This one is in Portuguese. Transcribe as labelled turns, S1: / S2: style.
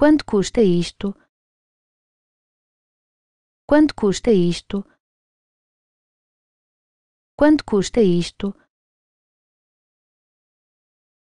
S1: Quanto custa isto? Quanto custa isto? Quanto custa isto?